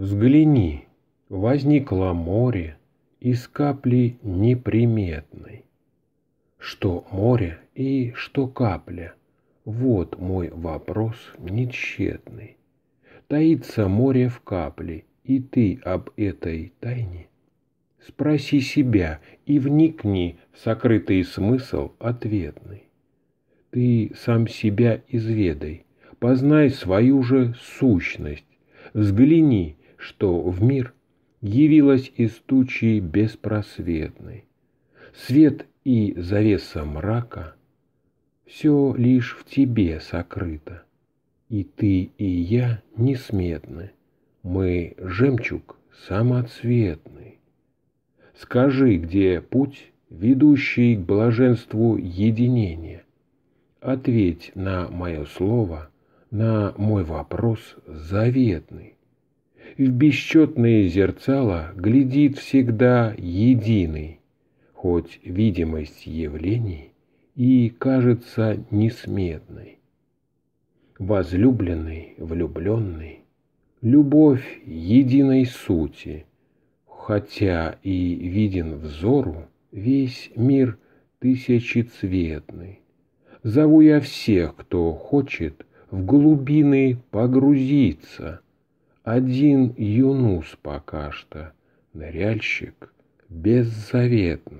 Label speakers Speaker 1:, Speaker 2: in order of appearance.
Speaker 1: Взгляни, возникло море из капли неприметной. Что море и что капля, вот мой вопрос нечетный. Таится море в капле, и ты об этой тайне Спроси себя и вникни в сокрытый смысл ответный. Ты сам себя изведай, познай свою же сущность, взгляни что в мир явилась из тучи беспросветной. Свет и завеса мрака — все лишь в тебе сокрыто. И ты, и я несметны, мы жемчуг самоцветный. Скажи, где путь, ведущий к блаженству единения? Ответь на мое слово, на мой вопрос заветный в бесчетные зерцала глядит всегда единый, хоть видимость явлений и кажется несметной. Возлюбленный, влюбленный, любовь единой сути, хотя и виден взору весь мир тысячецветный. Зову я всех, кто хочет в глубины погрузиться — один юнус пока что, ныряльщик, беззаветно.